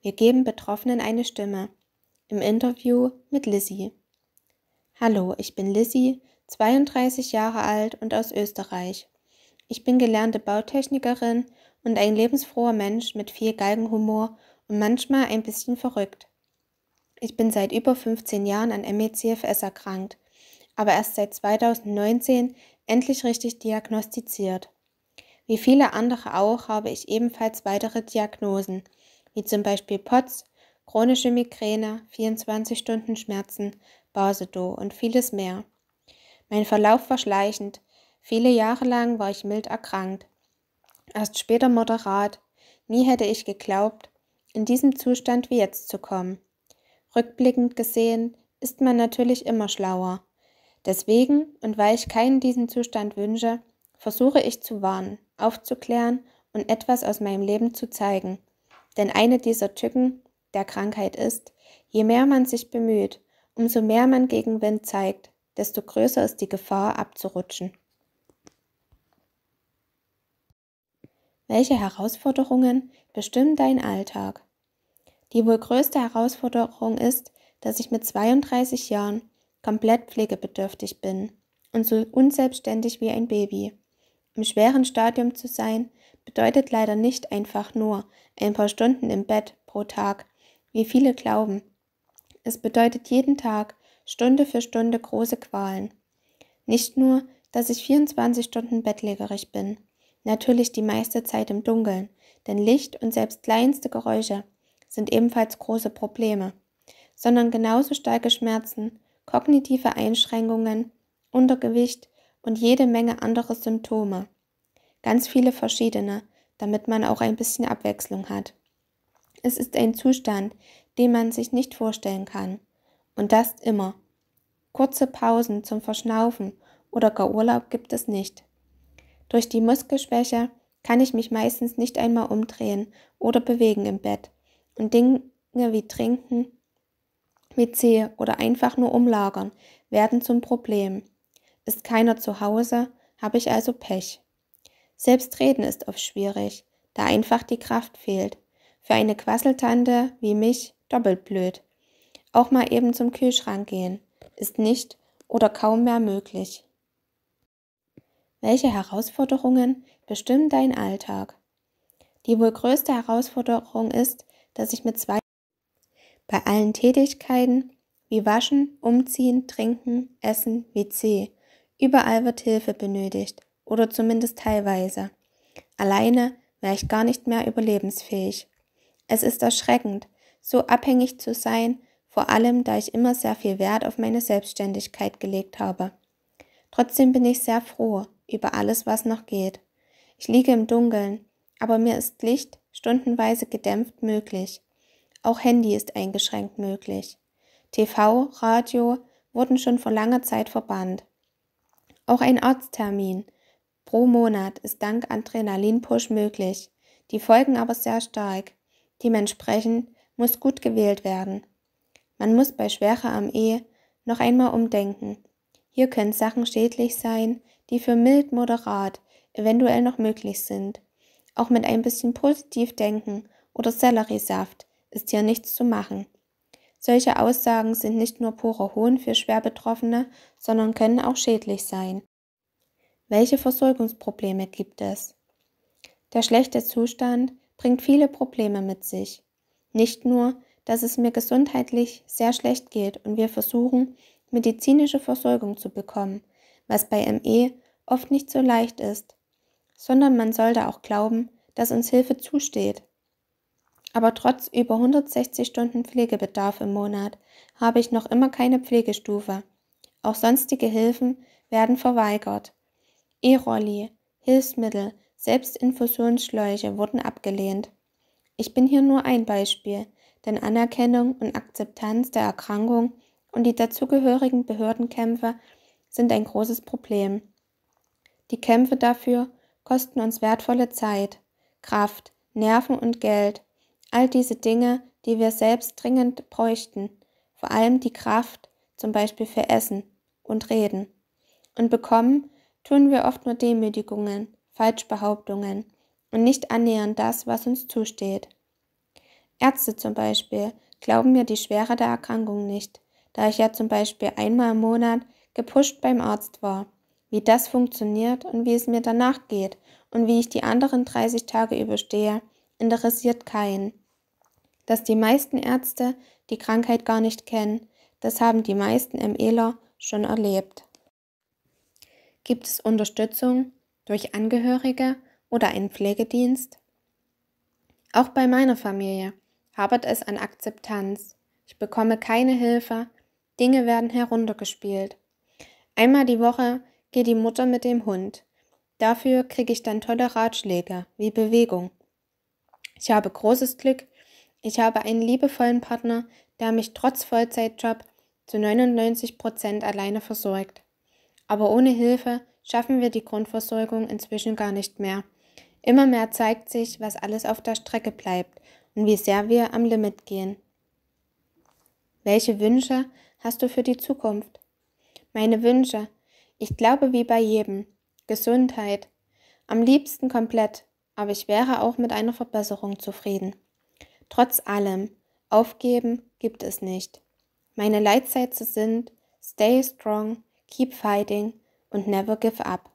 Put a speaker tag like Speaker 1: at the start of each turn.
Speaker 1: Wir geben Betroffenen eine Stimme. Im Interview mit Lissy. Hallo, ich bin Lissy, 32 Jahre alt und aus Österreich. Ich bin gelernte Bautechnikerin und ein lebensfroher Mensch mit viel Galgenhumor und manchmal ein bisschen verrückt. Ich bin seit über 15 Jahren an ME-CFS erkrankt, aber erst seit 2019 endlich richtig diagnostiziert. Wie viele andere auch habe ich ebenfalls weitere Diagnosen – wie zum Beispiel POTS, chronische Migräne, 24-Stunden-Schmerzen, Basedo und vieles mehr. Mein Verlauf war schleichend. Viele Jahre lang war ich mild erkrankt. Erst später moderat. Nie hätte ich geglaubt, in diesem Zustand wie jetzt zu kommen. Rückblickend gesehen ist man natürlich immer schlauer. Deswegen und weil ich keinen diesen Zustand wünsche, versuche ich zu warnen, aufzuklären und etwas aus meinem Leben zu zeigen. Denn eine dieser Tücken der Krankheit ist, je mehr man sich bemüht, umso mehr man gegen Wind zeigt, desto größer ist die Gefahr abzurutschen. Welche Herausforderungen bestimmen deinen Alltag? Die wohl größte Herausforderung ist, dass ich mit 32 Jahren komplett pflegebedürftig bin und so unselbstständig wie ein Baby. Im schweren Stadium zu sein, bedeutet leider nicht einfach nur ein paar Stunden im Bett pro Tag, wie viele glauben. Es bedeutet jeden Tag, Stunde für Stunde große Qualen. Nicht nur, dass ich 24 Stunden bettlägerig bin, natürlich die meiste Zeit im Dunkeln, denn Licht und selbst kleinste Geräusche sind ebenfalls große Probleme, sondern genauso starke Schmerzen, kognitive Einschränkungen, Untergewicht und jede Menge andere Symptome ganz viele verschiedene, damit man auch ein bisschen Abwechslung hat. Es ist ein Zustand, den man sich nicht vorstellen kann. Und das immer. Kurze Pausen zum Verschnaufen oder gar Urlaub gibt es nicht. Durch die Muskelschwäche kann ich mich meistens nicht einmal umdrehen oder bewegen im Bett. Und Dinge wie Trinken, WC oder einfach nur umlagern werden zum Problem. Ist keiner zu Hause, habe ich also Pech. Selbst reden ist oft schwierig, da einfach die Kraft fehlt. Für eine Quasseltante wie mich doppelt blöd. Auch mal eben zum Kühlschrank gehen ist nicht oder kaum mehr möglich. Welche Herausforderungen bestimmen deinen Alltag? Die wohl größte Herausforderung ist, dass ich mit zwei bei allen Tätigkeiten wie Waschen, Umziehen, Trinken, Essen, WC, überall wird Hilfe benötigt oder zumindest teilweise. Alleine wäre ich gar nicht mehr überlebensfähig. Es ist erschreckend, so abhängig zu sein, vor allem da ich immer sehr viel Wert auf meine Selbstständigkeit gelegt habe. Trotzdem bin ich sehr froh über alles, was noch geht. Ich liege im Dunkeln, aber mir ist Licht stundenweise gedämpft möglich. Auch Handy ist eingeschränkt möglich. TV, Radio wurden schon vor langer Zeit verbannt. Auch ein Arzttermin Pro Monat ist dank Adrenalin-Push möglich, die Folgen aber sehr stark. Dementsprechend muss gut gewählt werden. Man muss bei Schwere am E noch einmal umdenken. Hier können Sachen schädlich sein, die für mild moderat eventuell noch möglich sind. Auch mit ein bisschen positiv denken oder Selleriesaft ist hier nichts zu machen. Solche Aussagen sind nicht nur purer Hohn für Schwerbetroffene, sondern können auch schädlich sein. Welche Versorgungsprobleme gibt es? Der schlechte Zustand bringt viele Probleme mit sich. Nicht nur, dass es mir gesundheitlich sehr schlecht geht und wir versuchen, medizinische Versorgung zu bekommen, was bei ME oft nicht so leicht ist, sondern man sollte auch glauben, dass uns Hilfe zusteht. Aber trotz über 160 Stunden Pflegebedarf im Monat habe ich noch immer keine Pflegestufe. Auch sonstige Hilfen werden verweigert. E-Rolli, Hilfsmittel, Selbstinfusionsschläuche wurden abgelehnt. Ich bin hier nur ein Beispiel, denn Anerkennung und Akzeptanz der Erkrankung und die dazugehörigen Behördenkämpfe sind ein großes Problem. Die Kämpfe dafür kosten uns wertvolle Zeit, Kraft, Nerven und Geld, all diese Dinge, die wir selbst dringend bräuchten, vor allem die Kraft, zum Beispiel für Essen und Reden, und bekommen tun wir oft nur Demütigungen, Falschbehauptungen und nicht annähernd das, was uns zusteht. Ärzte zum Beispiel glauben mir die Schwere der Erkrankung nicht, da ich ja zum Beispiel einmal im Monat gepusht beim Arzt war. Wie das funktioniert und wie es mir danach geht und wie ich die anderen 30 Tage überstehe, interessiert keinen. Dass die meisten Ärzte die Krankheit gar nicht kennen, das haben die meisten im schon erlebt. Gibt es Unterstützung durch Angehörige oder einen Pflegedienst? Auch bei meiner Familie hapert es an Akzeptanz. Ich bekomme keine Hilfe, Dinge werden heruntergespielt. Einmal die Woche geht die Mutter mit dem Hund. Dafür kriege ich dann tolle Ratschläge wie Bewegung. Ich habe großes Glück, ich habe einen liebevollen Partner, der mich trotz Vollzeitjob zu 99 Prozent alleine versorgt aber ohne Hilfe schaffen wir die Grundversorgung inzwischen gar nicht mehr. Immer mehr zeigt sich, was alles auf der Strecke bleibt und wie sehr wir am Limit gehen. Welche Wünsche hast du für die Zukunft? Meine Wünsche. Ich glaube wie bei jedem. Gesundheit. Am liebsten komplett, aber ich wäre auch mit einer Verbesserung zufrieden. Trotz allem, aufgeben gibt es nicht. Meine Leitsätze sind Stay strong, keep fighting, and never give up.